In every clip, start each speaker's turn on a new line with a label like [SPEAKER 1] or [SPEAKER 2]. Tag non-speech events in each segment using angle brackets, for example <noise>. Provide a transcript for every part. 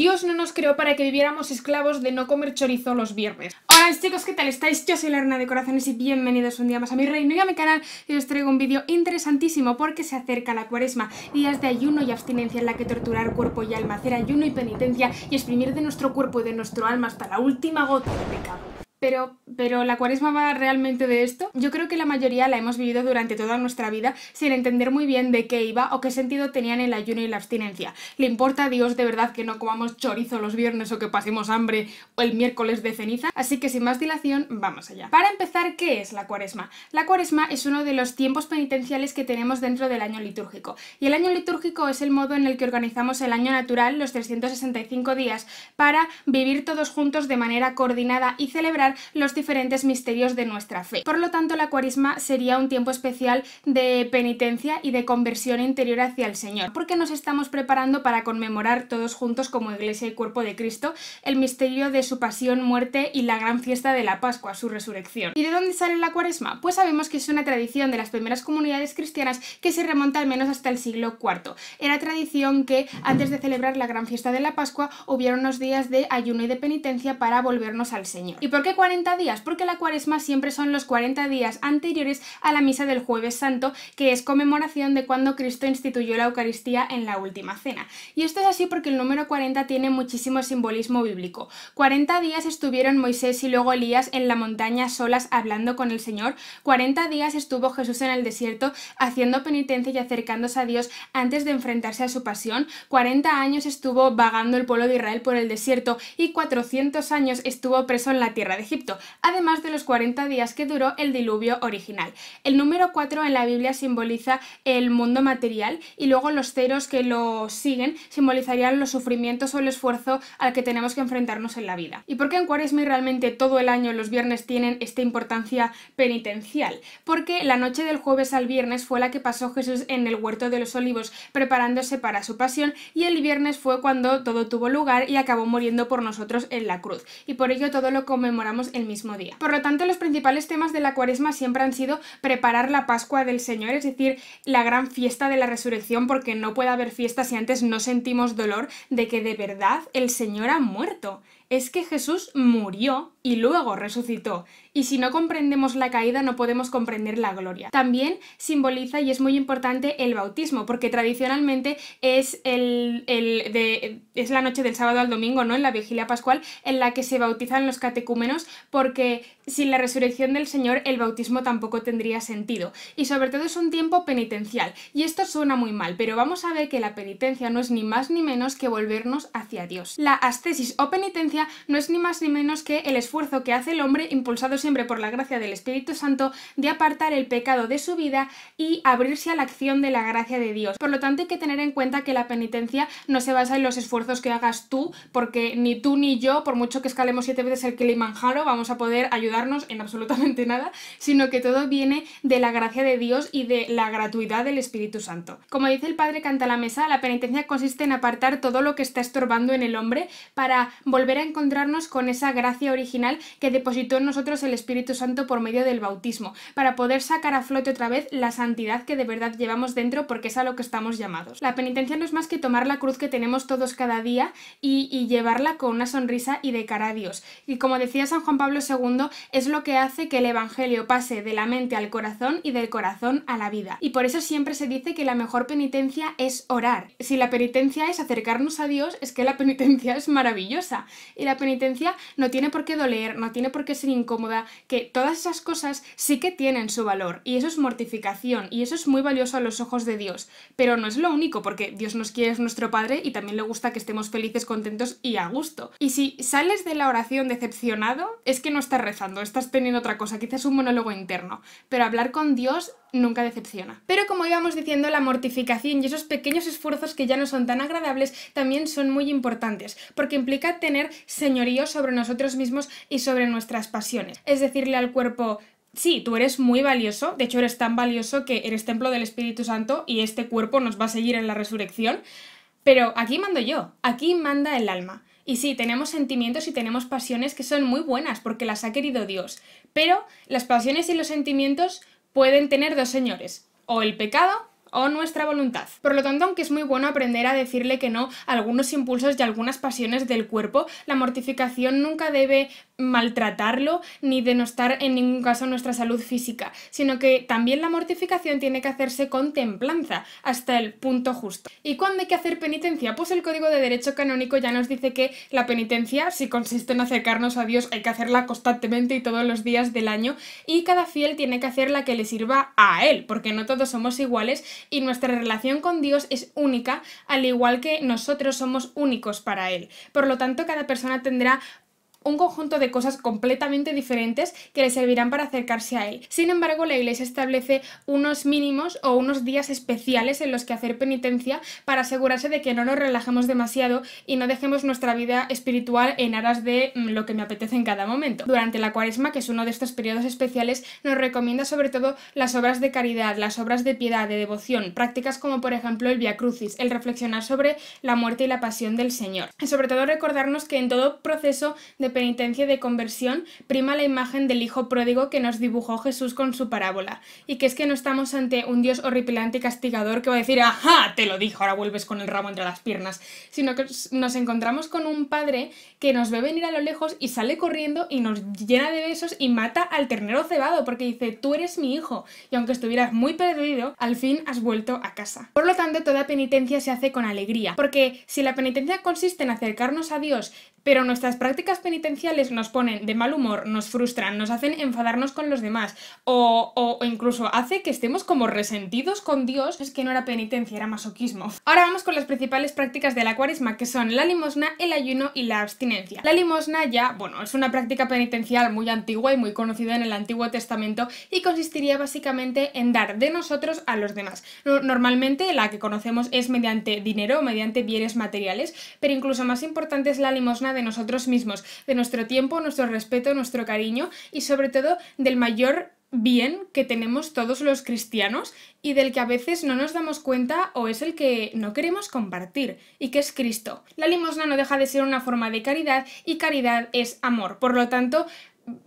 [SPEAKER 1] Dios no nos creó para que viviéramos esclavos de no comer chorizo los viernes. Hola chicos, ¿qué tal estáis? Yo soy Lerna de Corazones y bienvenidos un día más a mi reino y a mi canal y os traigo un vídeo interesantísimo porque se acerca la cuaresma, días de ayuno y abstinencia en la que torturar cuerpo y alma, hacer ayuno y penitencia y exprimir de nuestro cuerpo y de nuestro alma hasta la última gota de pecado. Pero, pero la cuaresma va realmente de esto. Yo creo que la mayoría la hemos vivido durante toda nuestra vida sin entender muy bien de qué iba o qué sentido tenían el ayuno y la abstinencia. ¿Le importa a Dios de verdad que no comamos chorizo los viernes o que pasemos hambre o el miércoles de ceniza? Así que sin más dilación, vamos allá. Para empezar, ¿qué es la cuaresma? La cuaresma es uno de los tiempos penitenciales que tenemos dentro del año litúrgico. Y el año litúrgico es el modo en el que organizamos el año natural, los 365 días, para vivir todos juntos de manera coordinada y celebrar los diferentes misterios de nuestra fe. Por lo tanto, la cuaresma sería un tiempo especial de penitencia y de conversión interior hacia el Señor, porque nos estamos preparando para conmemorar todos juntos como Iglesia y Cuerpo de Cristo el misterio de su pasión, muerte y la gran fiesta de la Pascua, su resurrección. ¿Y de dónde sale la cuaresma? Pues sabemos que es una tradición de las primeras comunidades cristianas que se remonta al menos hasta el siglo IV. Era tradición que antes de celebrar la gran fiesta de la Pascua hubiera unos días de ayuno y de penitencia para volvernos al Señor. ¿Y por qué 40 días, porque la cuaresma siempre son los 40 días anteriores a la misa del jueves santo, que es conmemoración de cuando Cristo instituyó la Eucaristía en la última cena. Y esto es así porque el número 40 tiene muchísimo simbolismo bíblico. 40 días estuvieron Moisés y luego Elías en la montaña solas hablando con el Señor, 40 días estuvo Jesús en el desierto haciendo penitencia y acercándose a Dios antes de enfrentarse a su pasión, 40 años estuvo vagando el pueblo de Israel por el desierto y 400 años estuvo preso en la tierra de además de los 40 días que duró el diluvio original. El número 4 en la Biblia simboliza el mundo material y luego los ceros que lo siguen simbolizarían los sufrimientos o el esfuerzo al que tenemos que enfrentarnos en la vida. ¿Y por qué en Cuaresma realmente todo el año los viernes tienen esta importancia penitencial? Porque la noche del jueves al viernes fue la que pasó Jesús en el huerto de los olivos preparándose para su pasión y el viernes fue cuando todo tuvo lugar y acabó muriendo por nosotros en la cruz. Y por ello todo lo conmemoramos el mismo día. Por lo tanto, los principales temas de la cuaresma siempre han sido preparar la Pascua del Señor, es decir, la gran fiesta de la resurrección, porque no puede haber fiesta si antes no sentimos dolor de que de verdad el Señor ha muerto es que Jesús murió y luego resucitó, y si no comprendemos la caída no podemos comprender la gloria. También simboliza y es muy importante el bautismo, porque tradicionalmente es, el, de, es la noche del sábado al domingo, ¿no? En la vigilia pascual, en la que se bautizan los catecúmenos, porque sin la resurrección del Señor el bautismo tampoco tendría sentido. Y sobre todo es un tiempo penitencial, y esto suena muy mal, pero vamos a ver que la penitencia no es ni más ni menos que volvernos hacia Dios. La ascesis o penitencia no es ni más ni menos que el esfuerzo que hace el hombre, impulsado siempre por la gracia del Espíritu Santo, de apartar el pecado de su vida y abrirse a la acción de la gracia de Dios. Por lo tanto, hay que tener en cuenta que la penitencia no se basa en los esfuerzos que hagas tú, porque ni tú ni yo, por mucho que escalemos siete veces el Kilimanjaro, vamos a poder ayudarnos en absolutamente nada, sino que todo viene de la gracia de Dios y de la gratuidad del Espíritu Santo. Como dice el Padre Canta la Mesa, la penitencia consiste en apartar todo lo que está estorbando en el hombre para volver a encontrarnos con esa gracia original que depositó en nosotros el Espíritu Santo por medio del bautismo, para poder sacar a flote otra vez la santidad que de verdad llevamos dentro porque es a lo que estamos llamados. La penitencia no es más que tomar la cruz que tenemos todos cada día y, llevarla con una sonrisa y de cara a Dios. Y como decía San Juan Pablo II, es lo que hace que el Evangelio pase de la mente al corazón y del corazón a la vida. Y por eso siempre se dice que la mejor penitencia es orar. Si la penitencia es acercarnos a Dios, es que la <laughs> penitencia es maravillosa y la penitencia no tiene por qué doler, no tiene por qué ser incómoda, que todas esas cosas sí que tienen su valor y eso es mortificación y eso es muy valioso a los ojos de Dios, pero no es lo único porque Dios nos quiere, es nuestro Padre y también le gusta que estemos felices, contentos y a gusto. Y si sales de la oración decepcionado, es que no estás rezando, estás teniendo otra cosa, quizás un monólogo interno, pero hablar con Dios nunca decepciona. Pero como íbamos diciendo, la mortificación y esos pequeños esfuerzos que ya no son tan agradables también son muy importantes, porque implica tener señorío sobre nosotros mismos y sobre nuestras pasiones. Es decirle al cuerpo, Sí, tú eres muy valioso, de hecho eres tan valioso que eres templo del Espíritu Santo y este cuerpo nos va a seguir en la resurrección, pero aquí mando yo, aquí manda el alma. Y sí, tenemos sentimientos y tenemos pasiones que son muy buenas porque las ha querido Dios, pero las pasiones y los sentimientos pueden tener dos señores, o el pecado o nuestra voluntad. Por lo tanto, aunque es muy bueno aprender a decirle que no a algunos impulsos y algunas pasiones del cuerpo, la mortificación nunca debe maltratarlo ni denostar en ningún caso nuestra salud física, sino que también la mortificación tiene que hacerse con templanza, hasta el punto justo. ¿Y cuándo hay que hacer penitencia? Pues el Código de Derecho Canónico ya nos dice que la penitencia, si consiste en acercarnos a Dios, hay que hacerla constantemente y todos los días del año, y cada fiel tiene que hacer la que le sirva a él, porque no todos somos iguales y nuestra relación con Dios es única, al igual que nosotros somos únicos para él. Por lo tanto, cada persona tendrá un conjunto de cosas completamente diferentes que le servirán para acercarse a él. Sin embargo, la Iglesia establece unos mínimos o unos días especiales en los que hacer penitencia para asegurarse de que no nos relajemos demasiado y no dejemos nuestra vida espiritual en aras de mm, lo que me apetece en cada momento. Durante la cuaresma, que es uno de estos periodos especiales, nos recomienda sobre todo las obras de caridad, las obras de piedad, de devoción, prácticas como por ejemplo el Via Crucis, el reflexionar sobre la muerte y la pasión del Señor. Y sobre todo recordarnos que en todo proceso de penitencia de conversión prima la imagen del Hijo pródigo que nos dibujó Jesús con su parábola, y que es que no estamos ante un Dios horripilante y castigador que va a decir, ajá, te lo dijo, ahora vuelves con el ramo entre las piernas, sino que nos encontramos con un Padre que nos ve venir a lo lejos y sale corriendo y nos llena de besos y mata al ternero cebado, porque dice, tú eres mi hijo, y aunque estuvieras muy perdido, al fin has vuelto a casa. Por lo tanto, toda penitencia se hace con alegría, porque si la penitencia consiste en acercarnos a Dios, pero nuestras prácticas penitenciarias penitenciales nos ponen de mal humor, nos frustran, nos hacen enfadarnos con los demás o, incluso hace que estemos como resentidos con Dios, es que no era penitencia, era masoquismo. Ahora vamos con las principales prácticas de la cuaresma que son la limosna, el ayuno y la abstinencia. La limosna ya, bueno, es una práctica penitencial muy antigua y muy conocida en el Antiguo Testamento y consistiría básicamente en dar de nosotros a los demás. Normalmente la que conocemos es mediante dinero o mediante bienes materiales, pero incluso más importante es la limosna de nosotros mismos, de nuestro tiempo, nuestro respeto, nuestro cariño y sobre todo del mayor bien que tenemos todos los cristianos y del que a veces no nos damos cuenta o es el que no queremos compartir, y que es Cristo. La limosna no deja de ser una forma de caridad y caridad es amor. Por lo tanto,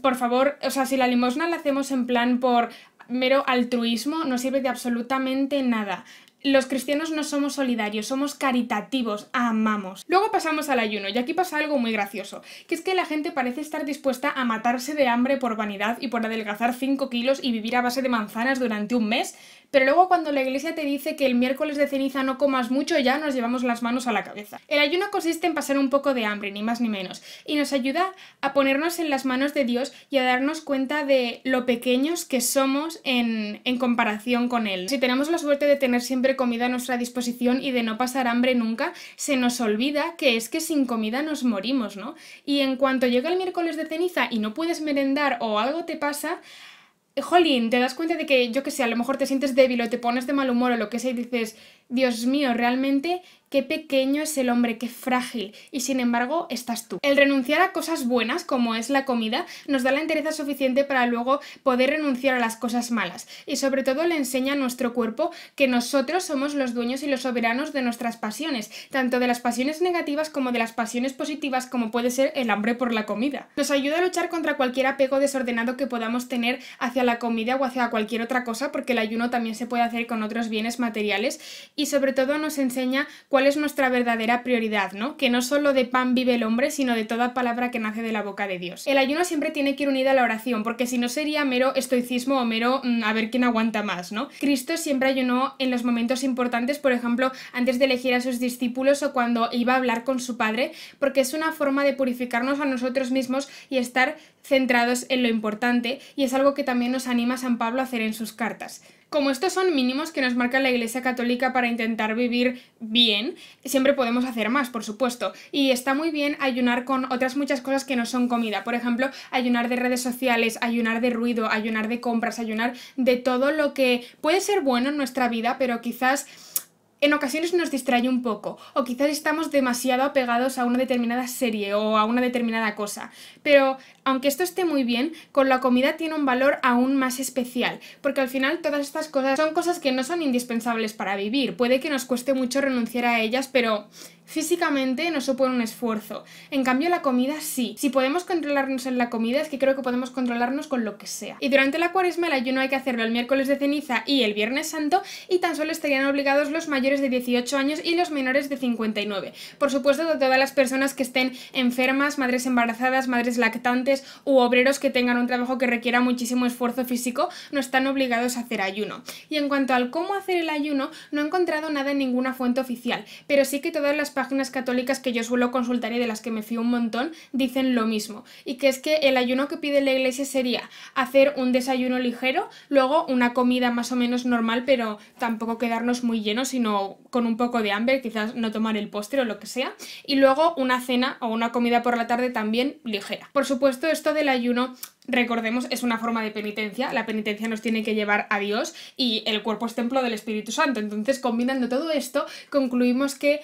[SPEAKER 1] por favor, o sea, si la limosna la hacemos en plan por mero altruismo, no sirve de absolutamente nada los cristianos no somos solidarios, somos caritativos, amamos. Luego pasamos al ayuno, y aquí pasa algo muy gracioso, que es que la gente parece estar dispuesta a matarse de hambre por vanidad y por adelgazar 5 kilos y vivir a base de manzanas durante un mes, pero luego cuando la iglesia te dice que el miércoles de ceniza no comas mucho, ya nos llevamos las manos a la cabeza. El ayuno consiste en pasar un poco de hambre, ni más ni menos, y nos ayuda a ponernos en las manos de Dios y a darnos cuenta de lo pequeños que somos en, en comparación con Él. Si tenemos la suerte de tener siempre comida a nuestra disposición y de no pasar hambre nunca, se nos olvida que es que sin comida nos morimos, ¿no? Y en cuanto llega el miércoles de ceniza y no puedes merendar o algo te pasa, jolín, te das cuenta de que, yo que sé, a lo mejor te sientes débil o te pones de mal humor o lo que sea y dices, Dios mío, realmente qué pequeño es el hombre, qué frágil, y sin embargo estás tú. El renunciar a cosas buenas, como es la comida, nos da la entereza suficiente para luego poder renunciar a las cosas malas, y sobre todo le enseña a nuestro cuerpo que nosotros somos los dueños y los soberanos de nuestras pasiones, tanto de las pasiones negativas como de las pasiones positivas, como puede ser el hambre por la comida. Nos ayuda a luchar contra cualquier apego desordenado que podamos tener hacia la comida o hacia cualquier otra cosa, porque el ayuno también se puede hacer con otros bienes materiales, y sobre todo nos enseña cuál es nuestra verdadera prioridad, ¿no? Que no solo de pan vive el hombre, sino de toda palabra que nace de la boca de Dios. El ayuno siempre tiene que ir unido a la oración, porque si no sería mero estoicismo o mero mm, a ver quién aguanta más, ¿no? Cristo siempre ayunó en los momentos importantes, por ejemplo, antes de elegir a sus discípulos o cuando iba a hablar con su padre, porque es una forma de purificarnos a nosotros mismos y estar centrados en lo importante, y es algo que también nos anima San Pablo a hacer en sus cartas. Como estos son mínimos que nos marca la Iglesia Católica para intentar vivir bien, siempre podemos hacer más, por supuesto. Y está muy bien ayunar con otras muchas cosas que no son comida. Por ejemplo, ayunar de redes sociales, ayunar de ruido, ayunar de compras, ayunar de todo lo que puede ser bueno en nuestra vida, pero quizás en ocasiones nos distrae un poco, o quizás estamos demasiado apegados a una determinada serie o a una determinada cosa. Pero aunque esto esté muy bien, con la comida tiene un valor aún más especial, porque al final todas estas cosas son cosas que no son indispensables para vivir. Puede que nos cueste mucho renunciar a ellas, pero Físicamente no supone un esfuerzo, en cambio la comida sí. Si podemos controlarnos en la comida es que creo que podemos controlarnos con lo que sea. Y durante la cuaresma el ayuno hay que hacerlo el miércoles de ceniza y el viernes santo y tan solo estarían obligados los mayores de 18 años y los menores de 59. Por supuesto todas las personas que estén enfermas, madres embarazadas, madres lactantes u obreros que tengan un trabajo que requiera muchísimo esfuerzo físico no están obligados a hacer ayuno. Y en cuanto al cómo hacer el ayuno, no he encontrado nada en ninguna fuente oficial, pero sí que todas las páginas católicas que yo suelo consultar y de las que me fío un montón dicen lo mismo. Y que es que el ayuno que pide la iglesia sería hacer un desayuno ligero, luego una comida más o menos normal, pero tampoco quedarnos muy llenos, sino con un poco de hambre, quizás no tomar el postre o lo que sea, y luego una cena o una comida por la tarde también ligera. Por supuesto, esto del ayuno recordemos, es una forma de penitencia. La penitencia nos tiene que llevar a Dios y el cuerpo es templo del Espíritu Santo. Entonces, combinando todo esto, concluimos que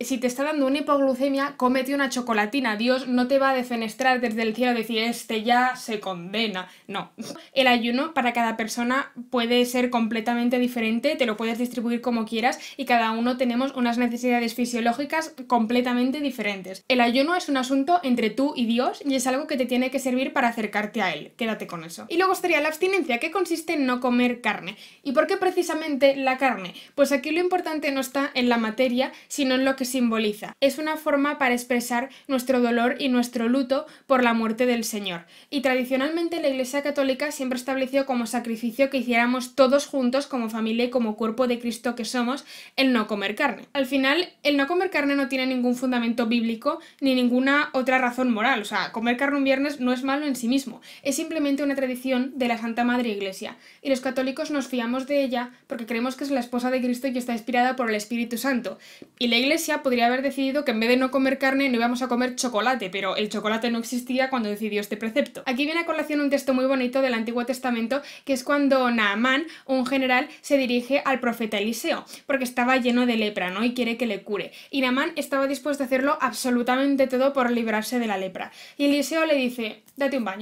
[SPEAKER 1] si te está dando una hipoglucemia, comete una chocolatina. Dios no te va a defenestrar desde el cielo y decir, este ya se condena. No. El ayuno para cada persona puede ser completamente diferente, te lo puedes distribuir como quieras y cada uno tenemos unas necesidades fisiológicas completamente diferentes. El ayuno es un asunto entre tú y Dios y es algo que te tiene que servir para acercarte a él. Quédate con eso. Y luego estaría la abstinencia, que consiste en no comer carne. ¿Y por qué precisamente la carne? Pues aquí lo importante no está en la materia, sino en lo que simboliza. Es una forma para expresar nuestro dolor y nuestro luto por la muerte del Señor. Y tradicionalmente la Iglesia Católica siempre estableció como sacrificio que hiciéramos todos juntos como familia y como cuerpo de Cristo que somos el no comer carne. Al final, el no comer carne no tiene ningún fundamento bíblico ni ninguna otra razón moral. O sea, comer carne un viernes no es malo en sí mismo, es simplemente una tradición de la Santa Madre Iglesia, y los católicos nos fiamos de ella porque creemos que es la esposa de Cristo y que está inspirada por el Espíritu Santo. Y la Iglesia podría haber decidido que en vez de no comer carne no íbamos a comer chocolate, pero el chocolate no existía cuando decidió este precepto. Aquí viene a colación un texto muy bonito del Antiguo Testamento, que es cuando Naamán, un general, se dirige al profeta Eliseo, porque estaba lleno de lepra, ¿no? Y quiere que le cure. Y Naamán estaba dispuesto a hacerlo absolutamente todo por librarse de la lepra. Y Eliseo le dice, date un baño.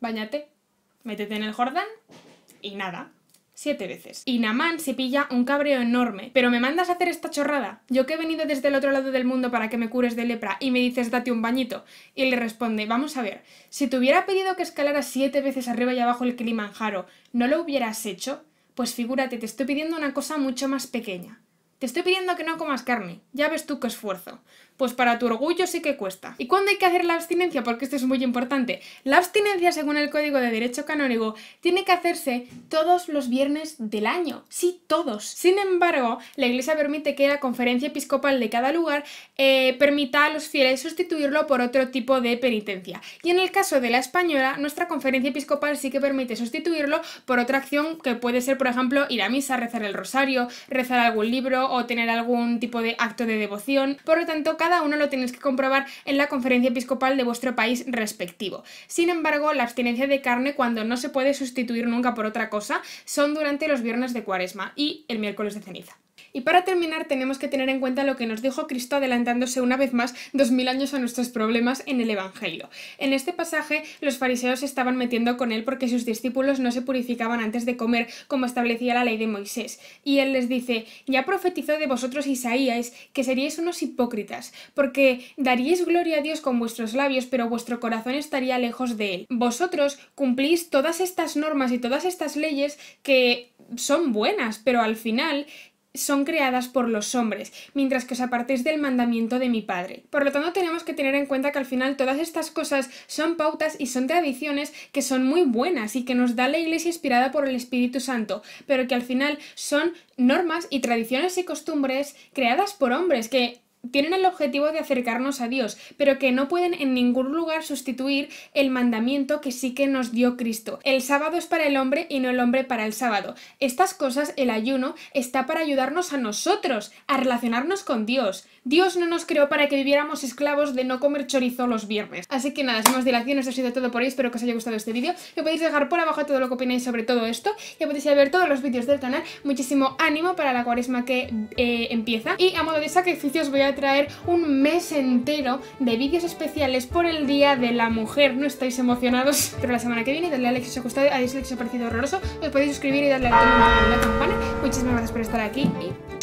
[SPEAKER 1] Báñate, métete en el Jordán y nada. Siete veces. Y Namán se pilla un cabreo enorme. Pero me mandas a hacer esta chorrada. Yo que he venido desde el otro lado del mundo para que me cures de lepra y me dices date un bañito. Y le responde, vamos a ver, si te hubiera pedido que escalara siete veces arriba y abajo el Kilimanjaro, ¿no lo hubieras hecho? Pues figúrate, te estoy pidiendo una cosa mucho más pequeña estoy pidiendo que no comas carne, ya ves tú qué esfuerzo. Pues para tu orgullo sí que cuesta. ¿Y cuándo hay que hacer la abstinencia? Porque esto es muy importante. La abstinencia, según el Código de Derecho canónico tiene que hacerse todos los viernes del año. Sí, todos. Sin embargo, la Iglesia permite que la conferencia episcopal de cada lugar eh, permita a los fieles sustituirlo por otro tipo de penitencia. Y en el caso de la española, nuestra conferencia episcopal sí que permite sustituirlo por otra acción que puede ser, por ejemplo, ir a misa, rezar el rosario, rezar algún libro o tener algún tipo de acto de devoción. Por lo tanto, cada uno lo tenéis que comprobar en la conferencia episcopal de vuestro país respectivo. Sin embargo, la abstinencia de carne cuando no se puede sustituir nunca por otra cosa son durante los viernes de cuaresma y el miércoles de ceniza. Y para terminar tenemos que tener en cuenta lo que nos dijo Cristo adelantándose una vez más dos mil años a nuestros problemas en el Evangelio. En este pasaje los fariseos estaban metiendo con él porque sus discípulos no se purificaban antes de comer como establecía la ley de Moisés. Y él les dice, ya profetizó de vosotros Isaías que seríais unos hipócritas, porque daríais gloria a Dios con vuestros labios, pero vuestro corazón estaría lejos de él. Vosotros cumplís todas estas normas y todas estas leyes que son buenas, pero al final son creadas por los hombres, mientras que os apartéis del mandamiento de mi padre. Por lo tanto, tenemos que tener en cuenta que al final todas estas cosas son pautas y son tradiciones que son muy buenas y que nos da la Iglesia inspirada por el Espíritu Santo, pero que al final son normas y tradiciones y costumbres creadas por hombres que tienen el objetivo de acercarnos a Dios, pero que no pueden en ningún lugar sustituir el mandamiento que sí que nos dio Cristo. El sábado es para el hombre y no el hombre para el sábado. Estas cosas, el ayuno, está para ayudarnos a nosotros a relacionarnos con Dios. Dios no nos creó para que viviéramos esclavos de no comer chorizo los viernes. Así que nada, sin más dilación, eso ha sido todo por hoy. Espero que os haya gustado este vídeo. Me podéis dejar por abajo todo lo que opináis sobre todo esto. Ya podéis ver todos los vídeos del canal. Muchísimo ánimo para la cuaresma que eh, empieza. Y a modo de sacrificio os voy a traer un mes entero de vídeos especiales por el Día de la Mujer. No estáis emocionados, <laughs> pero la semana que viene dadle a like si os ha gustado, a dislike si os ha parecido horroroso. Os podéis suscribir y darle al la campana. Muchísimas gracias por estar aquí y